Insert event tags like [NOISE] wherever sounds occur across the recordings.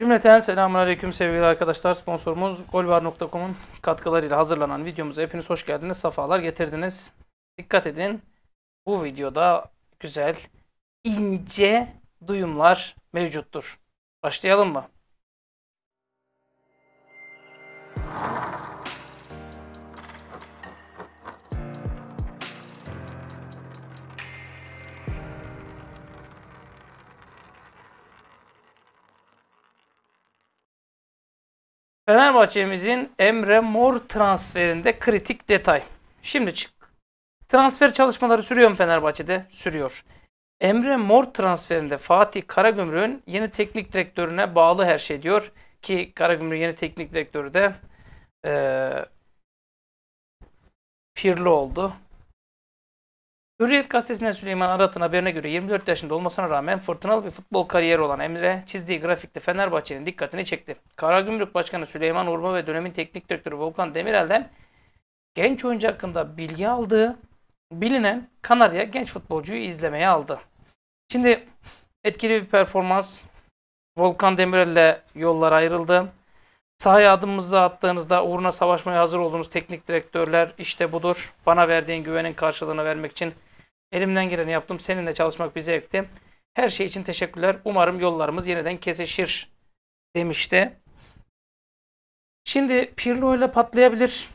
Cümleten selamun aleyküm sevgili arkadaşlar. Sponsorumuz golvar.com'un katkılarıyla hazırlanan videomuza hepiniz hoş geldiniz. Safalar getirdiniz. Dikkat edin. Bu videoda güzel, ince duyumlar mevcuttur. Başlayalım mı? Fenerbahçe'mizin Emre Mor transferinde kritik detay. Şimdi çık. Transfer çalışmaları sürüyor mu Fenerbahçe'de? Sürüyor. Emre Mor transferinde Fatih Karagümrük'ün yeni teknik direktörüne bağlı her şey diyor. Ki Karagümrük yeni teknik direktörü de ee, Pirlo oldu. Hürriyet gazetesinden Süleyman Arat'ın haberine göre 24 yaşında olmasına rağmen fırtınalı bir futbol kariyeri olan Emre çizdiği grafikte Fenerbahçe'nin dikkatini çekti. Karagümrük Başkanı Süleyman Urba ve dönemin teknik direktörü Volkan Demirel'den genç oyuncu hakkında bilgi aldığı bilinen Kanarya genç futbolcuyu izlemeye aldı. Şimdi etkili bir performans. Volkan Demirel'le yollar ayrıldı. Sahaya adımımızı attığınızda uğruna savaşmaya hazır olduğunuz teknik direktörler işte budur. Bana verdiğin güvenin karşılığını vermek için Elimden geleni yaptım. Seninle çalışmak bir zevkti. Her şey için teşekkürler. Umarım yollarımız yeniden kesişir demişti. Şimdi Pirlo ile patlayabilir.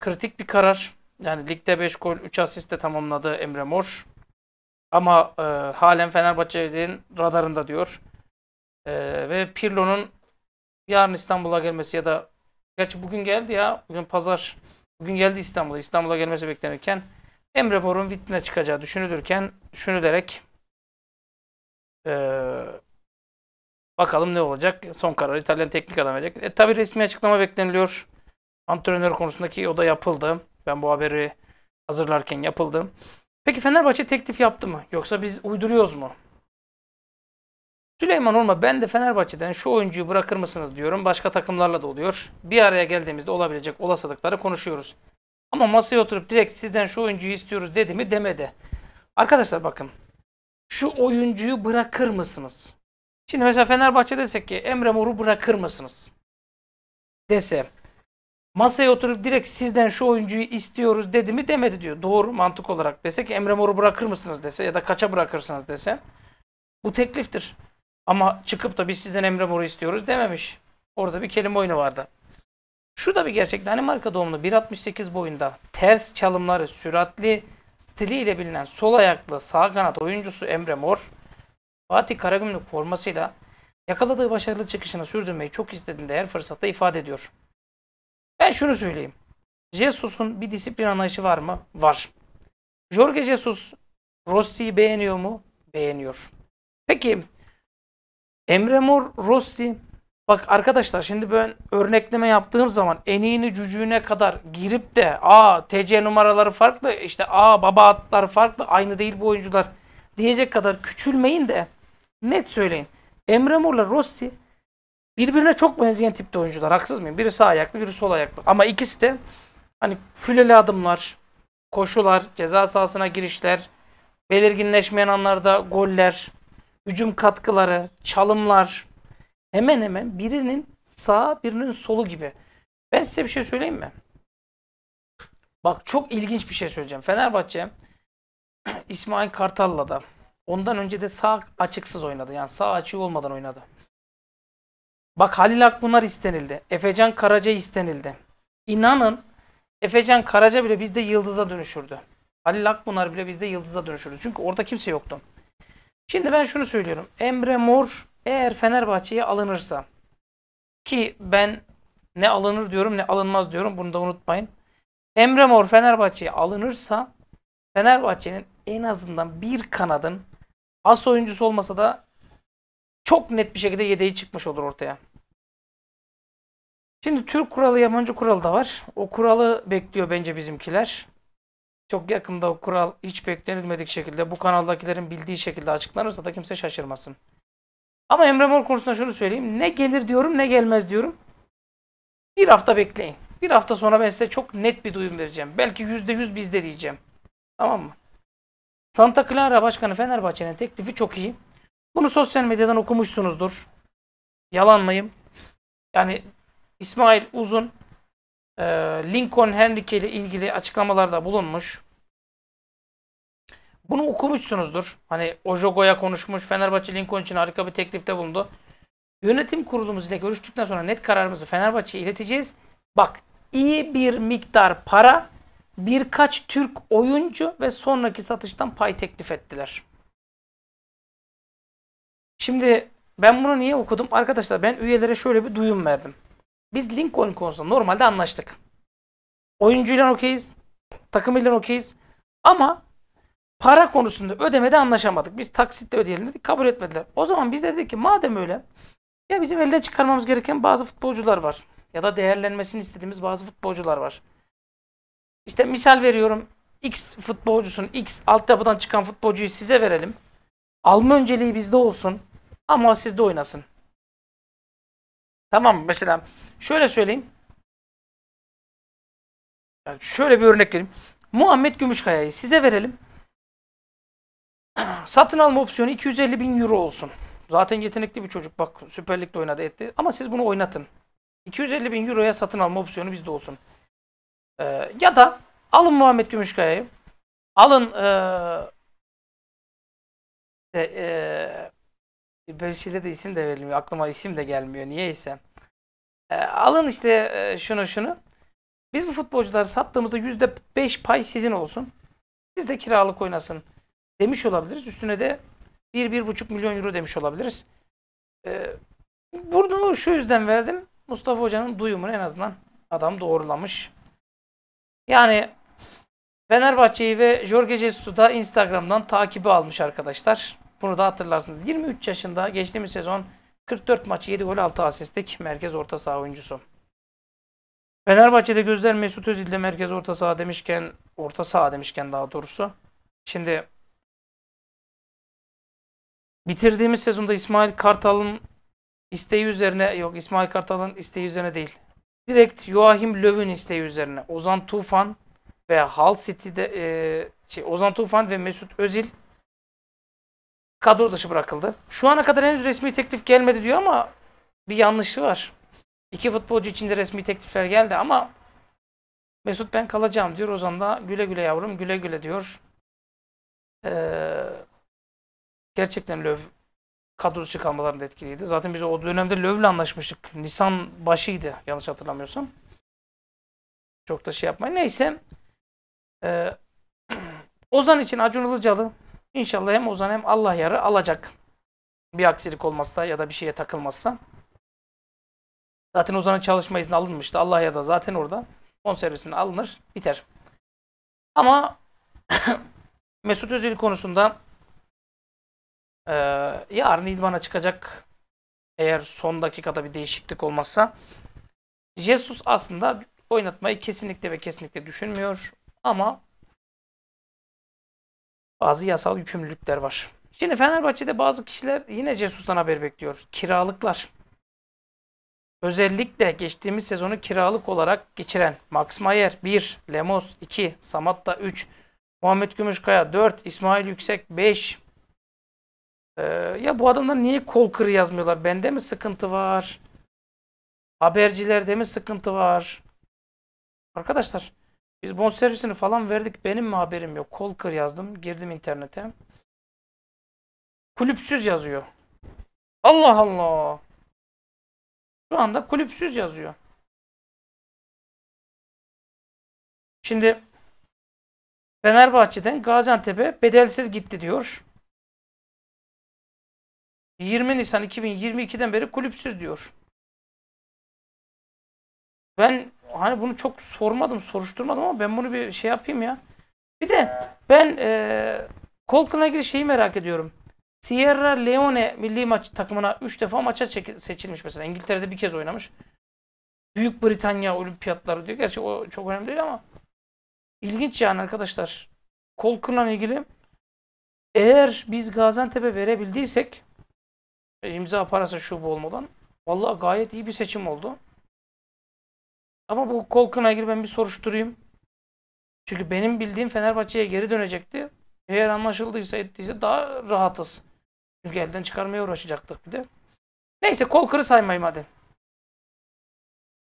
Kritik bir karar. Yani ligde 5 gol 3 asist de tamamladı Emre Mor. Ama e, halen Fenerbahçe'nin radarında diyor. E, ve Pirlo'nun yarın İstanbul'a gelmesi ya da gerçi bugün geldi ya. Bugün pazar. Bugün geldi İstanbul'a. İstanbul'a gelmesi beklenirken Emre Bor'un vitline çıkacağı düşünülürken düşünülerek ee, bakalım ne olacak. Son kararı İtalyan teknik adam verecek. E, tabii resmi açıklama bekleniliyor. Antrenör konusundaki o da yapıldı. Ben bu haberi hazırlarken yapıldı. Peki Fenerbahçe teklif yaptı mı? Yoksa biz uyduruyoruz mu? Süleyman Orma, ben de Fenerbahçe'den şu oyuncuyu bırakır mısınız diyorum. Başka takımlarla da oluyor. Bir araya geldiğimizde olabilecek olasılıkları konuşuyoruz. Ama masaya oturup direkt sizden şu oyuncuyu istiyoruz dedi mi demedi. Arkadaşlar bakın. Şu oyuncuyu bırakır mısınız? Şimdi mesela Fenerbahçe desek ki Emre Mor'u bırakır mısınız? Dese. Masaya oturup direkt sizden şu oyuncuyu istiyoruz dedi mi demedi diyor. Doğru mantık olarak desek Emre Mor'u bırakır mısınız dese ya da kaça bırakırsınız dese. Bu tekliftir. Ama çıkıp da biz sizden Emre Mor'u istiyoruz dememiş. Orada bir kelime oyunu vardı. Şu da bir gerçek. Danimarka doğumlu 1.68 boyunda ters çalımları, süratli stiliyle bilinen sol ayaklı sağ kanat oyuncusu Emre Mor, Fatih Karagümrük formasıyla yakaladığı başarılı çıkışını sürdürmeyi çok istediğinde her fırsatta ifade ediyor. Ben şunu söyleyeyim. Jesus'un bir disiplin anlayışı var mı? Var. Jorge Jesus Rossi'yi beğeniyor mu? Beğeniyor. Peki Emre Mor Rossi Bak arkadaşlar şimdi ben örnekleme yaptığım zaman eniğini cücüğüne kadar girip de a TC numaraları farklı işte a baba atlar farklı aynı değil bu oyuncular diyecek kadar küçülmeyin de net söyleyin. Emre Mor'la Rossi birbirine çok benzeyen tipte oyuncular haksız mıyım? Biri sağ ayaklı biri sol ayaklı ama ikisi de hani füleli adımlar, koşular, ceza sahasına girişler, belirginleşmeyen anlarda goller, hücum katkıları, çalımlar, hemen hemen birinin sağ birinin solu gibi. Ben size bir şey söyleyeyim mi? Bak çok ilginç bir şey söyleyeceğim. Fenerbahçe [CLEARS THROAT] İsmail Kartal'la da ondan önce de sağ açıksız oynadı. Yani sağ açığı olmadan oynadı. Bak Halil Akbunar istenildi. Efecan Karaca istenildi. İnanın Efecan Karaca bile bizde yıldıza dönüşürdü. Halil Akbunar bile bizde yıldıza dönüşürdü. Çünkü orada kimse yoktu. Şimdi ben şunu söylüyorum. Emre Mor eğer Fenerbahçe'ye alınırsa ki ben ne alınır diyorum ne alınmaz diyorum bunu da unutmayın. Emre Mor Fenerbahçe'ye alınırsa Fenerbahçe'nin en azından bir kanadın as oyuncusu olmasa da çok net bir şekilde yedeği çıkmış olur ortaya. Şimdi Türk kuralı yabancı kuralı da var. O kuralı bekliyor bence bizimkiler. Çok yakında o kural hiç beklenilmedik şekilde bu kanaldakilerin bildiği şekilde açıklanırsa da kimse şaşırmasın. Ama Emre Mor konusunda şunu söyleyeyim. Ne gelir diyorum ne gelmez diyorum. Bir hafta bekleyin. Bir hafta sonra ben size çok net bir duyum vereceğim. Belki yüzde yüz bizde diyeceğim. Tamam mı? Santa Clara Başkanı Fenerbahçe'nin teklifi çok iyi. Bunu sosyal medyadan okumuşsunuzdur. Yalanmayayım. Yani İsmail Uzun e, Lincoln Henrique ile ilgili açıklamalarda bulunmuş. Bunu okumuşsunuzdur. Hani Ojogo'ya konuşmuş. Fenerbahçe Lincoln için harika bir teklifte bulundu. Yönetim kurulumuz ile görüştükten sonra net kararımızı Fenerbahçe'ye ileteceğiz. Bak iyi bir miktar para, birkaç Türk oyuncu ve sonraki satıştan pay teklif ettiler. Şimdi ben bunu niye okudum? Arkadaşlar ben üyelere şöyle bir duyum verdim. Biz Lincoln konusunda normalde anlaştık. Oyuncuyla okeyiz. Takımıyla okeyiz. Ama para konusunda ödemede anlaşamadık. Biz taksitle ödeyelim dedik. Kabul etmediler. O zaman biz de dedik ki madem öyle ya bizim elde çıkarmamız gereken bazı futbolcular var. Ya da değerlenmesini istediğimiz bazı futbolcular var. İşte misal veriyorum. X futbolcusun, X altyapıdan çıkan futbolcuyu size verelim. Alma önceliği bizde olsun ama sizde oynasın. Tamam mı? Mesela şöyle söyleyeyim. Yani şöyle bir örnek vereyim. Muhammed Gümüşkaya'yı size verelim. [CLEARS THROAT] Satın alma opsiyonu 250 bin euro olsun. Zaten yetenekli bir çocuk bak Süper Lig'de oynadı etti. Ama siz bunu oynatın. 250 bin euroya satın alma opsiyonu bizde olsun. Ee, ya da alın Muhammed Gümüşkaya'yı. Alın ee, e, e, böyle şeyde de isim de verilmiyor. Aklıma isim de gelmiyor. Niyeyse. E, alın işte e, şunu şunu. Biz bu futbolcuları sattığımızda %5 pay sizin olsun. Siz de kiralık oynasın demiş olabiliriz. Üstüne de 1-1,5 milyon euro demiş olabiliriz. Ee, bunu şu yüzden verdim. Mustafa Hoca'nın duyumunu en azından adam doğrulamış. Yani Fenerbahçe'yi ve Jorge Jesus'u da Instagram'dan takibi almış arkadaşlar. Bunu da hatırlarsınız. 23 yaşında geçtiğimiz sezon 44 maçı 7 gol 6 asistlik merkez orta saha oyuncusu. Fenerbahçe'de gözler Mesut Özil ile merkez orta saha demişken, orta saha demişken daha doğrusu. Şimdi Bitirdiğimiz sezonda İsmail Kartal'ın isteği üzerine yok İsmail Kartal'ın isteği üzerine değil. Direkt Joachim Löw'ün isteği üzerine Ozan Tufan ve Hal City'de e, şey Ozan Tufan ve Mesut Özil kadro dışı bırakıldı. Şu ana kadar henüz resmi teklif gelmedi diyor ama bir yanlışı var. İki futbolcu için de resmi teklifler geldi ama Mesut ben kalacağım diyor. Ozan da güle güle yavrum güle güle diyor. Ee, gerçekten löv kadrosu kalmalarında etkiliydi. Zaten biz o dönemde Löv'le anlaşmıştık. Nisan başıydı yanlış hatırlamıyorsam. Çok da şey yapmayın. Neyse. Ee, [CLEARS THROAT] Ozan için Acun Ilıcalı inşallah hem Ozan hem Allah yarı alacak. Bir aksilik olmazsa ya da bir şeye takılmazsa. Zaten Ozan'ın çalışma izni alınmıştı. Allah ya da zaten orada. On servisine alınır. Biter. Ama [CLEARS THROAT] Mesut Özil konusunda ee, yarın idmana çıkacak. Eğer son dakikada bir değişiklik olmazsa. Jesus aslında oynatmayı kesinlikle ve kesinlikle düşünmüyor. Ama bazı yasal yükümlülükler var. Şimdi Fenerbahçe'de bazı kişiler yine Jesus'tan haber bekliyor. Kiralıklar. Özellikle geçtiğimiz sezonu kiralık olarak geçiren Max Mayer 1, Lemos 2, Samatta 3, Muhammed Gümüşkaya 4, İsmail Yüksek 5, ee, ya bu adamlar niye kol kırı yazmıyorlar? Bende mi sıkıntı var? Habercilerde mi sıkıntı var? Arkadaşlar biz bonservisini falan verdik. Benim mi haberim yok? Kol kır yazdım. Girdim internete. Kulüpsüz yazıyor. Allah Allah. Şu anda kulüpsüz yazıyor. Şimdi Fenerbahçe'den Gaziantep'e bedelsiz gitti diyor. 20 Nisan 2022'den beri kulüpsüz diyor. Ben hani bunu çok sormadım, soruşturmadım ama ben bunu bir şey yapayım ya. Bir de ben e, Colkin'la ilgili şeyi merak ediyorum. Sierra Leone milli maç takımına 3 defa maça seçilmiş mesela. İngiltere'de bir kez oynamış. Büyük Britanya olimpiyatları diyor. Gerçi o çok önemli değil ama ilginç yani arkadaşlar. Colkin'la ilgili eğer biz Gaziantep'e verebildiysek ve imza parası şu bu olmadan vallahi gayet iyi bir seçim oldu. Ama bu Kolkın'a ilgili ben bir soruşturayım. Çünkü benim bildiğim Fenerbahçe'ye geri dönecekti. Eğer anlaşıldıysa ettiyse daha rahatız. Çünkü elden çıkarmaya uğraşacaktık bir de. Neyse kol kırı saymayayım hadi.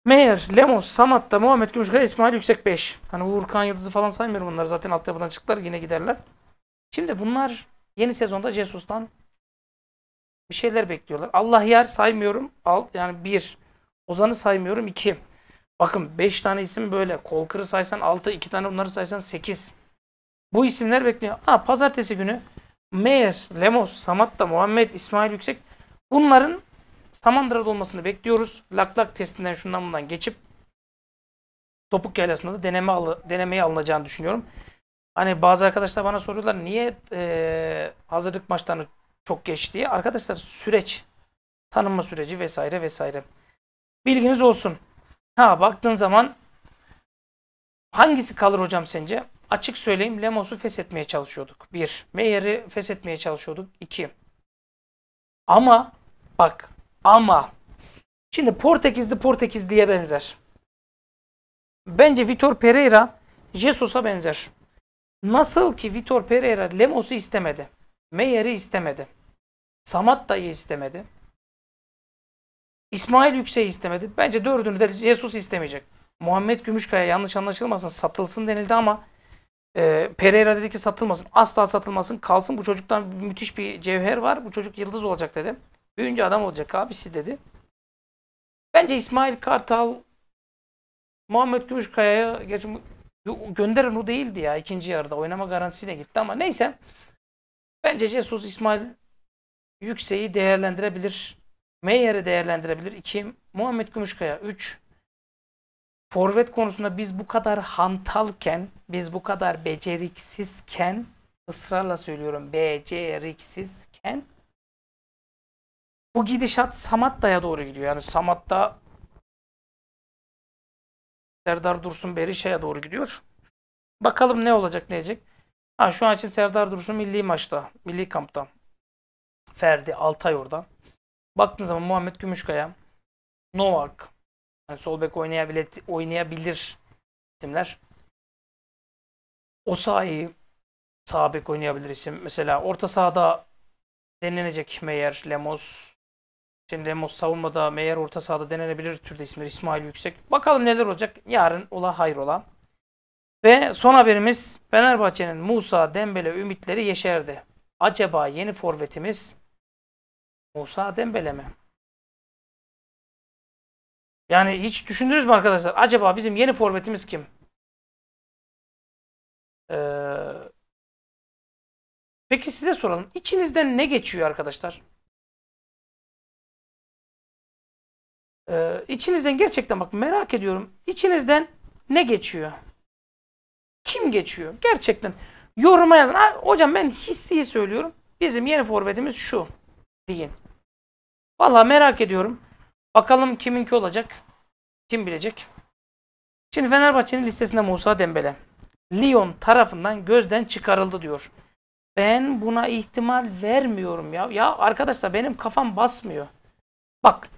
Meyer, Lemos, Samat'ta, Muhammed Gümüşkaya, İsmail Yüksek 5. Hani Uğur Kan Yıldız'ı falan saymıyorum bunları. Zaten altyapıdan çıktılar yine giderler. Şimdi bunlar yeni sezonda Jesus'tan bir şeyler bekliyorlar. Allah yer saymıyorum. Alt, yani bir. Ozan'ı saymıyorum. iki. Bakın beş tane isim böyle. Kolkır'ı saysan altı, iki tane bunları saysan sekiz. Bu isimler bekliyor. Ha, pazartesi günü Meyer, Lemos, Samatta, Muhammed, İsmail Yüksek bunların Samandıra'da olmasını bekliyoruz. Laklak testinden şundan bundan geçip topuk yaylasında da deneme al denemeye alınacağını düşünüyorum. Hani bazı arkadaşlar bana soruyorlar niye e, hazırlık maçlarını çok geç Arkadaşlar süreç, tanınma süreci vesaire vesaire. Bilginiz olsun. Ha baktığın zaman hangisi kalır hocam sence? Açık söyleyeyim Lemos'u feshetmeye çalışıyorduk. Bir. Meyer'i feshetmeye çalışıyorduk. İki. Ama bak ama şimdi Portekizli Portekizli'ye benzer. Bence Vitor Pereira Jesus'a benzer. Nasıl ki Vitor Pereira Lemos'u istemedi. Meyer'i istemedi. Samat dayı istemedi. İsmail Yüksek istemedi. Bence dördünü de Jesus istemeyecek. Muhammed Gümüşkaya yanlış anlaşılmasın satılsın denildi ama e, Pereira dedi ki satılmasın. Asla satılmasın. Kalsın bu çocuktan müthiş bir cevher var. Bu çocuk yıldız olacak dedi. Büyünce adam olacak abisi dedi. Bence İsmail Kartal Muhammed Gümüşkaya'ya gönderen o değildi ya ikinci yarıda. Oynama garantisiyle gitti ama neyse. Bence Jesus İsmail Yüksek'i değerlendirebilir. Meyer'i değerlendirebilir. 2. Muhammed Gümüşkaya. 3. Forvet konusunda biz bu kadar hantalken, biz bu kadar beceriksizken, ısrarla söylüyorum beceriksizken, bu gidişat Samatta'ya doğru gidiyor. Yani Samatta Serdar Dursun Berişe'ye doğru gidiyor. Bakalım ne olacak ne diyecek. Ha şu an için Serdar Dursun milli maçta. Milli kampta. Ferdi Altay orada. Baktığın zaman Muhammed Gümüşkaya, Novak, yani sol bek oynayabilir, oynayabilir isimler. O Osayi sağ bek oynayabilir isim. Mesela orta sahada denenecek Meyer, Lemos. Şimdi Lemos savunmada, Meyer orta sahada denenebilir türde isimler. İsmail Yüksek. Bakalım neler olacak. Yarın ola hayrola. Ve son haberimiz Fenerbahçe'nin Musa Dembele ümitleri yeşerdi. Acaba yeni forvetimiz Musa Dembele mi? Yani hiç düşündünüz mü arkadaşlar? Acaba bizim yeni forvetimiz kim? Ee, peki size soralım. İçinizden ne geçiyor arkadaşlar? Ee, içinizden gerçekten bak merak ediyorum. İçinizden ne geçiyor? kim geçiyor? Gerçekten yoruma yazın. Ha, hocam ben hissiyi söylüyorum. Bizim yeni forvetimiz şu deyin. Valla merak ediyorum. Bakalım kiminki olacak. Kim bilecek. Şimdi Fenerbahçe'nin listesinde Musa Dembele. Lyon tarafından gözden çıkarıldı diyor. Ben buna ihtimal vermiyorum ya. Ya arkadaşlar benim kafam basmıyor. Bak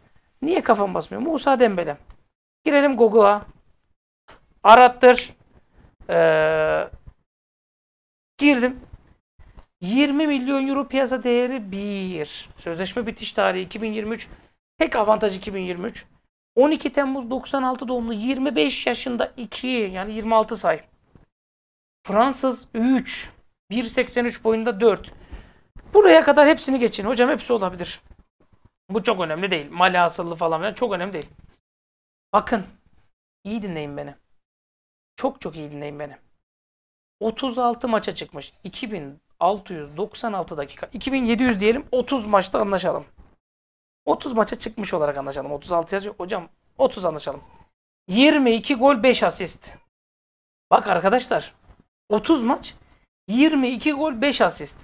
niye kafam basmıyor? Musa Dembele. Girelim Google'a. Arattır. Ee, girdim. 20 milyon euro piyasa değeri 1. Sözleşme bitiş tarihi 2023. Tek avantaj 2023. 12 Temmuz 96 doğumlu 25 yaşında 2 yani 26 say. Fransız 3. 1.83 boyunda 4. Buraya kadar hepsini geçin. Hocam hepsi olabilir. Bu çok önemli değil. Mali asıllı falan filan çok önemli değil. Bakın iyi dinleyin beni. Çok çok iyi dinleyin beni. 36 maça çıkmış. 2696 dakika. 2700 diyelim 30 maçta anlaşalım. 30 maça çıkmış olarak anlaşalım. 36 yazıyor. Hocam 30 anlaşalım. 22 gol 5 asist. Bak arkadaşlar 30 maç 22 gol 5 asist.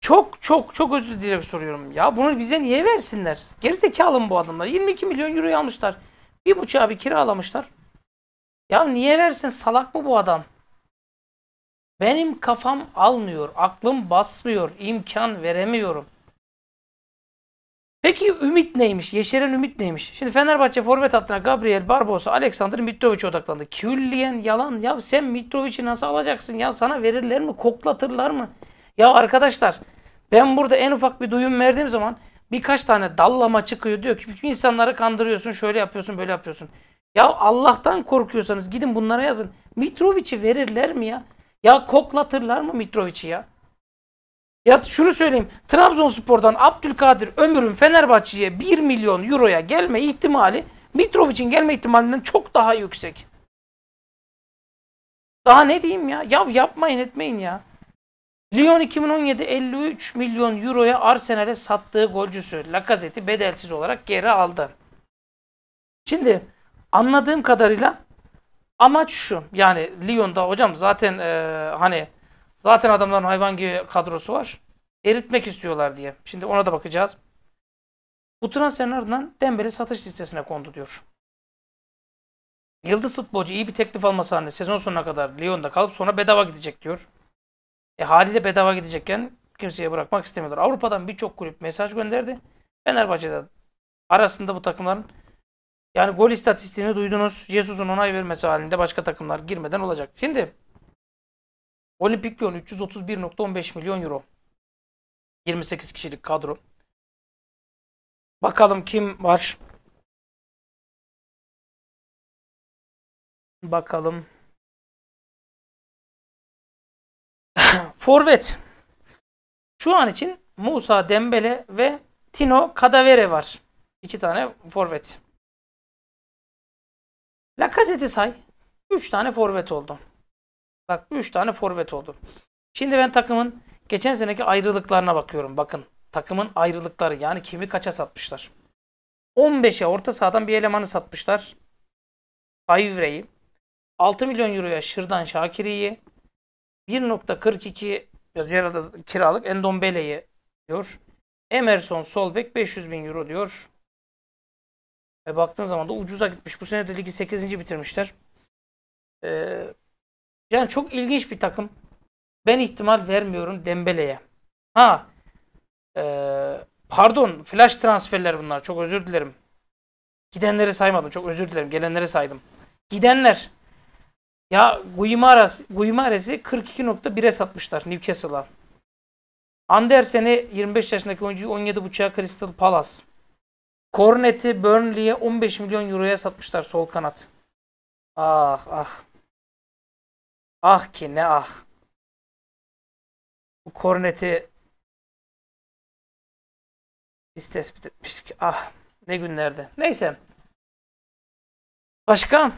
Çok çok çok özür dileyerek soruyorum. Ya bunu bize niye versinler? Gerizekalı mı bu adamlar? 22 milyon euro almışlar. Bir buçuğa bir kiralamışlar. Ya niye versin salak mı bu adam? Benim kafam almıyor, aklım basmıyor, imkan veremiyorum. Peki ümit neymiş? Yeşeren ümit neymiş? Şimdi Fenerbahçe forvet hattına Gabriel Barbosa, Alexander Mitrovic'e odaklandı. Külliyen yalan. Ya sen Mitrovic'i nasıl alacaksın? Ya sana verirler mi? Koklatırlar mı? Ya arkadaşlar ben burada en ufak bir duyum verdiğim zaman birkaç tane dallama çıkıyor. Diyor ki insanları kandırıyorsun, şöyle yapıyorsun, böyle yapıyorsun. Ya Allah'tan korkuyorsanız gidin bunlara yazın. Mitrovic'i verirler mi ya? Ya koklatırlar mı Mitrovic'i ya? Ya şunu söyleyeyim. Trabzonspor'dan Abdülkadir Ömür'ün Fenerbahçe'ye 1 milyon euroya gelme ihtimali Mitrovic'in gelme ihtimalinden çok daha yüksek. Daha ne diyeyim ya? Ya yapmayın etmeyin ya. Lyon 2017 53 milyon euroya Arsenal'e sattığı golcüsü Lacazette'i bedelsiz olarak geri aldı. Şimdi Anladığım kadarıyla amaç şu. Yani Lyon'da hocam zaten e, hani zaten adamların hayvan gibi kadrosu var. Eritmek istiyorlar diye. Şimdi ona da bakacağız. Bu transferin ardından Dembele satış listesine kondu diyor. Yıldız futbolcu iyi bir teklif alması halinde sezon sonuna kadar Lyon'da kalıp sonra bedava gidecek diyor. E haliyle bedava gidecekken kimseye bırakmak istemiyorlar. Avrupa'dan birçok kulüp mesaj gönderdi. Fenerbahçe'de arasında bu takımların yani gol istatistiğini duydunuz. Jesus'un onay vermesi halinde başka takımlar girmeden olacak. Şimdi olimpik yön 331.15 milyon euro. 28 kişilik kadro. Bakalım kim var? Bakalım. [LAUGHS] Forvet. Şu an için Musa Dembele ve Tino Kadavere var. İki tane forvet. Lacazette say. 3 tane forvet oldu. Bak 3 tane forvet oldu. Şimdi ben takımın geçen seneki ayrılıklarına bakıyorum. Bakın takımın ayrılıkları yani kimi kaça satmışlar. 15'e orta sahadan bir elemanı satmışlar. Favre'yi. 6 milyon euroya Şırdan Şakiri'yi. 1.42 yazıyor kiralık Endombele'yi diyor. Emerson Solbek 500 bin euro diyor. E baktığın zaman da ucuza gitmiş. Bu sene de ligi 8. bitirmişler. Ee, yani çok ilginç bir takım. Ben ihtimal vermiyorum Dembele'ye. Ha e, pardon flash transferler bunlar. Çok özür dilerim. Gidenleri saymadım. Çok özür dilerim. Gelenleri saydım. Gidenler ya Guimares, Guimares'i 42.1'e satmışlar Newcastle'a. Andersen'i 25 yaşındaki oyuncuyu 17.5'a Crystal Palace. Cornet'i Burnley'e 15 milyon euroya satmışlar sol kanat. Ah ah. Ah ki ne ah. Bu Cornet'i biz tespit etmiştik. Ah ne günlerde. Neyse. Başka?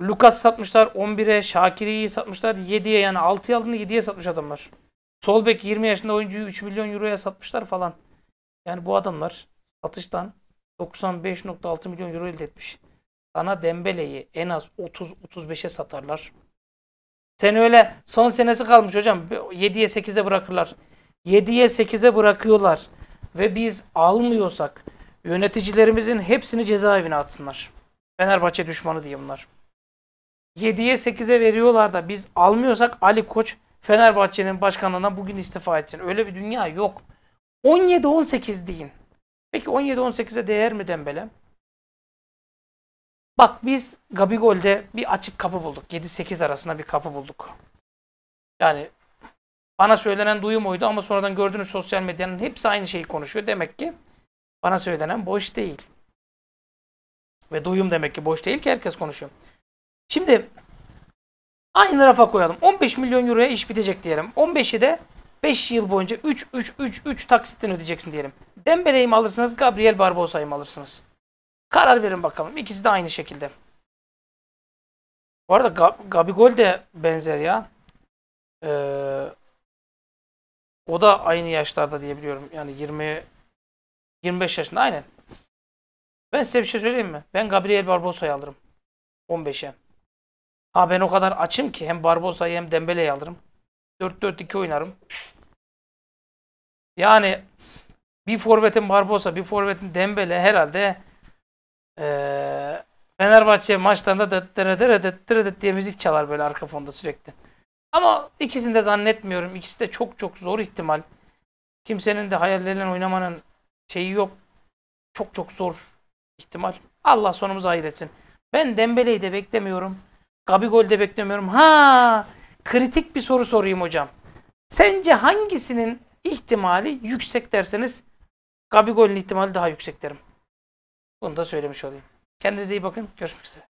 Lucas satmışlar 11'e, Şakiri'yi satmışlar 7'ye yani 6'yı aldığını 7'ye satmış adamlar. Solbek 20 yaşında oyuncuyu 3 milyon euroya satmışlar falan. Yani bu adamlar satıştan 95.6 milyon euro elde etmiş. Sana Dembele'yi en az 30-35'e satarlar. Sen öyle son senesi kalmış hocam. 7'ye 8'e bırakırlar. 7'ye 8'e bırakıyorlar. Ve biz almıyorsak yöneticilerimizin hepsini cezaevine atsınlar. Fenerbahçe düşmanı diye bunlar. 7'ye 8'e veriyorlar da biz almıyorsak Ali Koç Fenerbahçe'nin başkanlığına bugün istifa etsin. Öyle bir dünya yok. 17-18 deyin. Peki 17-18'e değer mi Dembele? Bak biz Gabigol'de bir açık kapı bulduk. 7-8 arasında bir kapı bulduk. Yani bana söylenen duyum oydu ama sonradan gördüğünüz sosyal medyanın hepsi aynı şeyi konuşuyor. Demek ki bana söylenen boş değil. Ve duyum demek ki boş değil ki herkes konuşuyor. Şimdi aynı rafa koyalım. 15 milyon euroya iş bitecek diyelim. 15'i de 5 yıl boyunca 3 3 3 3 taksitten ödeyeceksin diyelim. Dembele'yi mi alırsınız, Gabriel Barbosa'yı mı alırsınız? Karar verin bakalım. İkisi de aynı şekilde. Bu arada Gab Gabigol de benzer ya. Ee, o da aynı yaşlarda diyebiliyorum. Yani 20 25 yaşında aynen. Ben size bir şey söyleyeyim mi? Ben Gabriel Barbosa'yı alırım. 15'e. Ha ben o kadar açım ki hem Barbosa'yı hem Dembele'yi alırım. 4-4-2 oynarım. Yani bir forvetin Barbosa, bir forvetin Dembele herhalde ee, Fenerbahçe maçlarında döttere döttere döttere diye müzik çalar böyle arka fonda sürekli. Ama ikisini de zannetmiyorum. İkisi de çok çok zor ihtimal. Kimsenin de hayalleriyle oynamanın şeyi yok. Çok çok zor ihtimal. Allah sonumuzu hayır Ben Dembele'yi de beklemiyorum. Gabigol de beklemiyorum. Ha, kritik bir soru sorayım hocam. Sence hangisinin ihtimali yüksek derseniz Gabigol'ün ihtimali daha yüksek derim. Bunu da söylemiş olayım. Kendinize iyi bakın. Görüşmek üzere.